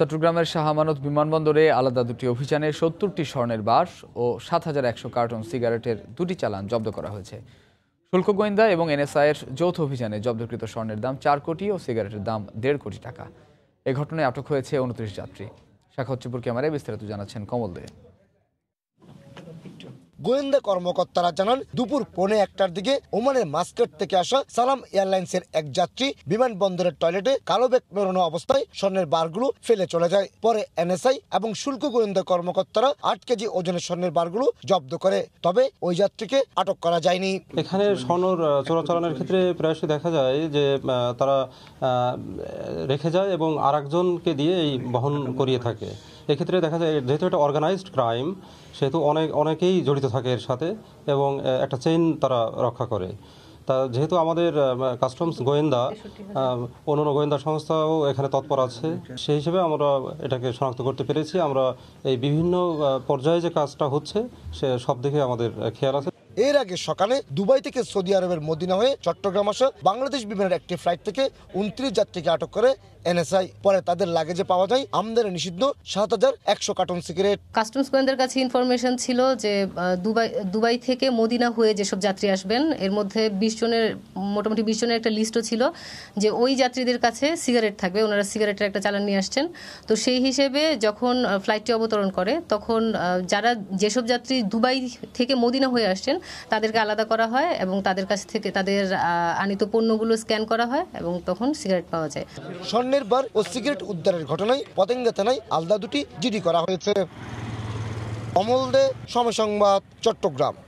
চট্টগ্রামের শাহমানত বিমানবন্দরে আলাদা দুটি অভিযানে সত্তরটি স্বর্ণের বাস ও সাত হাজার একশো কার্টন সিগারেটের দুটি চালান জব্দ করা হয়েছে শুল্ক গোয়েন্দা এবং এনএসআইয়ের যৌথ অভিযানে জব্দকৃত স্বর্ণের দাম চার কোটি ও সিগারেটের দাম দেড় কোটি টাকা এ ঘটনায় আটক হয়েছে উনত্রিশ যাত্রী শাখা উচ্চপুর ক্যামেরায় বিস্তারিত জানাচ্ছেন কমল দে গোয়েন্দা কর্মকর্তারা জানান দুপুর পৌনে একটার দিকে ওমানের মাস্কেট থেকে আসা সালাম এয়ারলাইন্সের এক যাত্রী বিমানবন্দরের টয়লেটে কালো ব্যাগ মেরোনো অবস্থায় স্বর্ণের বারগুলো ফেলে চলে যায় পরে এনএসআই এবং শুল্ক গোয়েন্দা কর্মকর্তারা আট কেজি ওজনের স্বর্ণের বারগুলো জব্দ করে তবে ওই যাত্রীকে আটক করা যায়নি এখানে স্বর্ণর চোরাচালানের ক্ষেত্রে প্রায়শই দেখা যায় যে তারা রেখে যায় এবং আর একজনকে দিয়ে এই বহন করিয়ে থাকে এক্ষেত্রে দেখা যায় যেহেতু এটা অর্গানাইজড ক্রাইম সেহেতু অনেক অনেকেই জড়িত থাকে এর সাথে এবং একটা চেইন তারা রক্ষা করে তা যেহেতু আমাদের কাস্টমস গোয়েন্দা অন্যান্য গোয়েন্দা সংস্থাও এখানে তৎপর আছে সেই হিসেবে আমরা এটাকে শনাক্ত করতে পেরেছি আমরা এই বিভিন্ন পর্যায়ে যে কাজটা হচ্ছে সে সব দিকে আমাদের খেয়াল আছে এর আগে সকালে দুবাই থেকে সৌদি আরবের মদিনা হয়ে চট্টগ্রাম আসা বাংলাদেশ বিমানের একটি ফ্লাইট থেকে উনত্রিশ যাত্রীকে আটক করে এনএসআই পরে তাদের লাগেজে পাওয়া যায় আমদানি নিষিদ্ধ সাত হাজার একশো কার্টন সিগারেট কাস্টমস গোয়েন্দার কাছে ইনফরমেশন ছিল যে দুবাই দুবাই থেকে মদিনা হয়ে যেসব যাত্রী আসবেন এর মধ্যে বিশ জনের মোটামুটি বিশ জনের একটা লিস্টও ছিল যে ওই যাত্রীদের কাছে সিগারেট থাকবে ওনারা সিগারেটের একটা চালান নিয়ে আসছেন তো সেই হিসেবে যখন ফ্লাইটটি অবতরণ করে তখন যারা যেসব যাত্রী দুবাই থেকে মদিনা হয়ে আসছেন তাদেরকে আলাদা করা হয় এবং তাদের কাছ থেকে তাদের আনিত পণ্যগুলো স্ক্যান করা হয় এবং তখন সিগারেট পাওয়া যায় স্বর্ণের বার ও সিগারেট উদ্ধারের ঘটনায় পতেঙ্গা থানায় আলাদা দুটি জিডি করা হয়েছে অমল দে সমসংবাদ চট্টগ্রাম